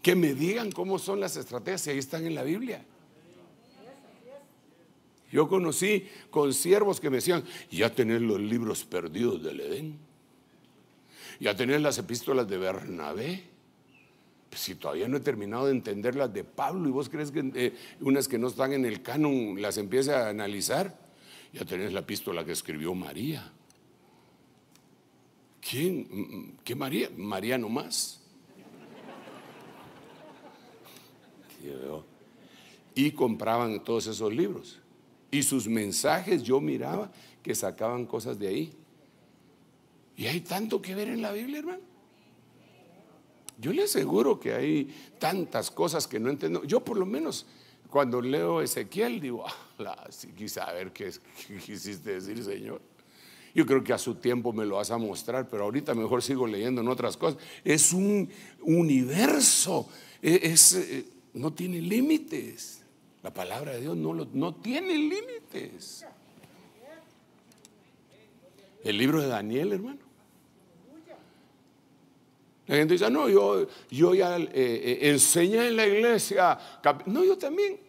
que me digan cómo son las estrategias, ahí están en la Biblia. Yo conocí con siervos que me decían, ya tenés los libros perdidos del Edén. Ya tenés las epístolas de Bernabé. Pues si todavía no he terminado de entender las de Pablo y vos crees que eh, unas que no están en el canon las empiece a analizar, ya tenés la epístola que escribió María. ¿Quién? Mm, mm, ¿Qué María? María nomás. Y compraban todos esos libros. Y sus mensajes yo miraba que sacaban cosas de ahí. Y hay tanto que ver en la Biblia, hermano. Yo le aseguro que hay tantas cosas que no entiendo. Yo por lo menos cuando leo Ezequiel digo, ah, sí, quisiera saber qué, quisiste decir, Señor. Yo creo que a su tiempo me lo vas a mostrar, pero ahorita mejor sigo leyendo en otras cosas. Es un universo, e, eh, no tiene límites. La palabra de Dios no, no tiene límites. El libro de Daniel, hermano. La gente dice, ah, no, yo, yo ya eh, eh, enseñé en la iglesia. No, yo también.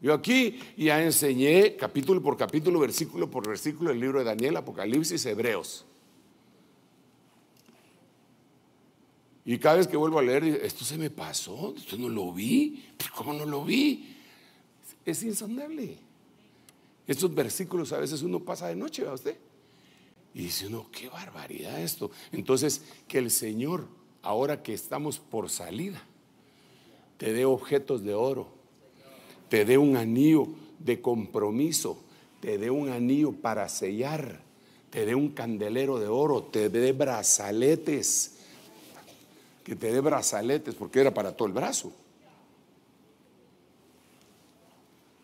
Yo aquí ya enseñé capítulo por capítulo, versículo por versículo el libro de Daniel, Apocalipsis, Hebreos. Y cada vez que vuelvo a leer, esto se me pasó, esto no lo vi, pero pues, ¿cómo no lo vi? Es insondable. Estos versículos a veces uno pasa de noche, ¿va usted? Y dice uno, qué barbaridad esto. Entonces, que el Señor, ahora que estamos por salida, te dé objetos de oro, te dé un anillo de compromiso, te dé un anillo para sellar, te dé un candelero de oro, te dé brazaletes, que te dé brazaletes, porque era para todo el brazo,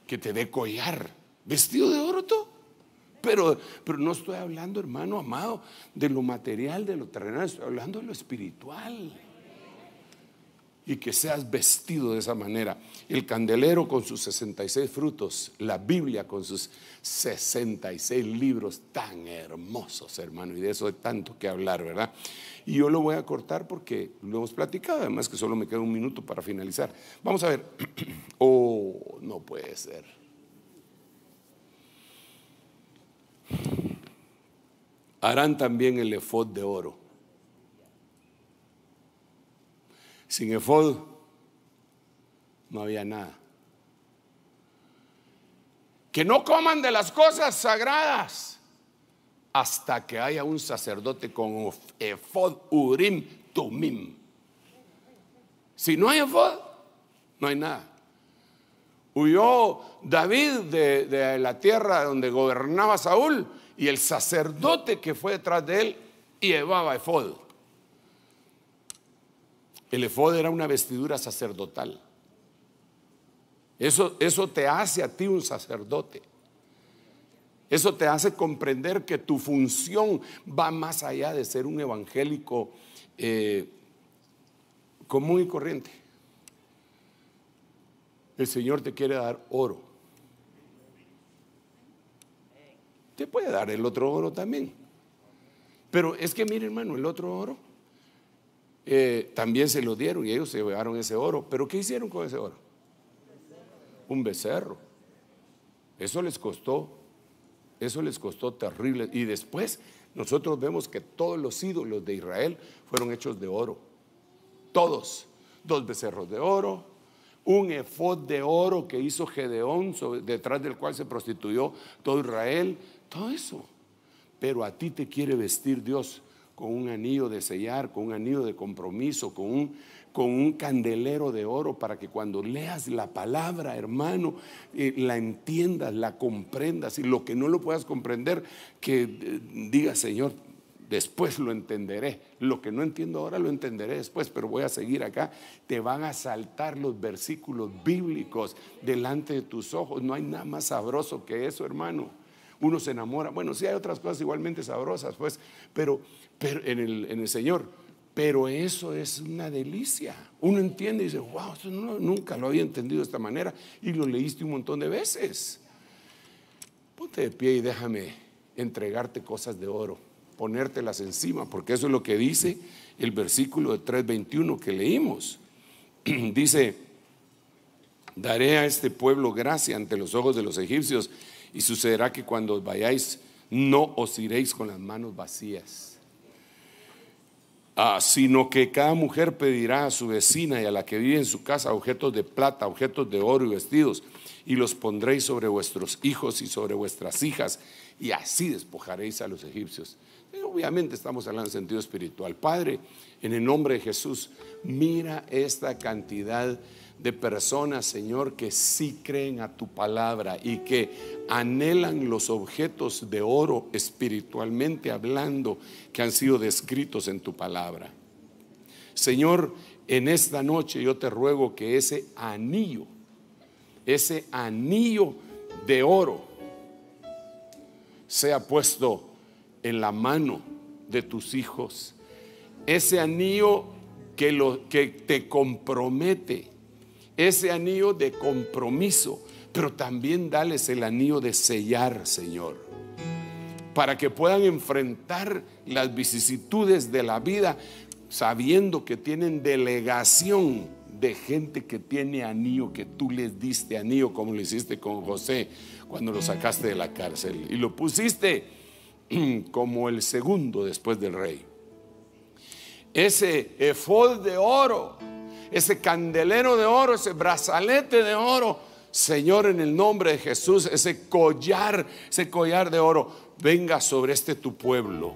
que te dé collar, vestido de oro todo pero, no estoy hablando, hermano amado, de lo material, de lo terrenal, estoy hablando de lo espiritual. Y que seas vestido de esa manera. El candelero con sus 66 frutos, la Biblia con sus 66 libros tan hermosos, hermano, y de eso hay tanto que hablar, ¿verdad? Y yo lo voy a cortar porque lo hemos platicado, además que solo me queda un minuto para finalizar. Vamos a ver. Oh, no puede ser. Harán también el efod de oro. Sin efod no había nada. Que no coman de las cosas sagradas hasta que haya un sacerdote con efod urim tumim. Si no hay efod, no hay nada. Huyó David de, la tierra donde gobernaba Saúl y el sacerdote que fue detrás de él llevaba efod. El efod era una vestidura sacerdotal. Eso, eso te hace a ti un sacerdote. Eso te hace comprender que tu función va más allá de ser un evangélico eh, común y corriente. El Señor te quiere dar oro. Te puede dar el otro oro también. Pero es que, mire hermano, el otro oro eh, también se lo dieron y ellos se llevaron ese oro. Pero ¿qué hicieron con ese oro? Un becerro. Eso les costó. Eso les costó terrible. Y después nosotros vemos que todos los ídolos de Israel fueron hechos de oro. Todos. Dos becerros de oro, un efod de oro que hizo Gedeón, detrás del cual se prostituyó todo Israel, todo eso. Pero a ti te quiere vestir Dios con un anillo de sellar, con un anillo de compromiso, con un, con un candelero de oro para que cuando leas la palabra, hermano, eh, la entiendas, la comprendas y lo que no lo puedas comprender, que eh, diga digas, Señor, Después lo entenderé. Lo que no entiendo ahora lo entenderé después, pero voy a seguir acá. Te van a saltar los versículos bíblicos delante de tus ojos. No hay nada más sabroso que eso, hermano. Uno se enamora. Bueno, sí hay otras cosas igualmente sabrosas, pues, pero, pero en, el, en el Señor. Pero eso es una delicia. Uno entiende y dice, wow, eso nunca lo había entendido de esta manera. Y lo leíste un montón de veces. Ponte de pie y déjame entregarte cosas de oro ponértelas encima, porque eso es lo que dice el versículo de 3.21 que leímos. dice, daré a este pueblo gracia ante los ojos de los egipcios y sucederá que cuando os vayáis no os iréis con las manos vacías. Ah, sino que cada mujer pedirá a su vecina y a la que vive en su casa objetos de plata, objetos de oro y vestidos, y los pondréis sobre vuestros hijos y sobre vuestras hijas, y así despojaréis a los egipcios obviamente estamos hablando en sentido espiritual. Padre, en el nombre de Jesús, mira esta cantidad de personas, Señor, que sí creen a tu palabra y que anhelan los objetos de oro espiritualmente hablando que han sido descritos en tu palabra. Señor, en esta noche yo te ruego que ese anillo, ese anillo de oro, sea puesto en la mano de tus hijos. Ese anillo que, lo, que te compromete, ese anillo de compromiso, pero también dales el anillo de sellar, Señor, para que puedan enfrentar las vicisitudes de la vida sabiendo que tienen delegación de gente que tiene anillo, que tú les diste anillo, como lo hiciste con José cuando lo sacaste de la cárcel y lo pusiste como el segundo después del rey. Ese efod de oro, ese candelero de oro, ese brazalete de oro, Señor, en el nombre de Jesús, ese collar, ese collar de oro, venga sobre este tu pueblo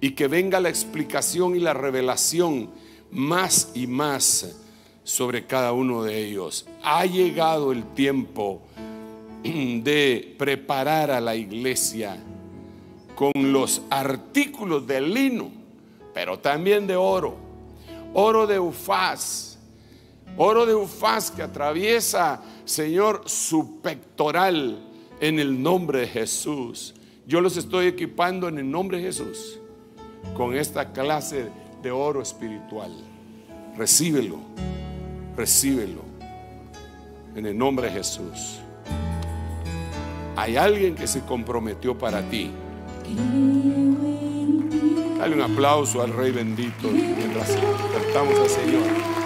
y que venga la explicación y la revelación más y más sobre cada uno de ellos. Ha llegado el tiempo de preparar a la iglesia con los artículos de lino, pero también de oro, oro de Ufaz, oro de Ufaz que atraviesa, Señor, su pectoral en el nombre de Jesús. Yo los estoy equipando en el nombre de Jesús con esta clase de oro espiritual. Recíbelo, recíbelo en el nombre de Jesús. Hay alguien que se comprometió para ti. Dale un aplauso al Rey bendito mientras tratamos al Señor.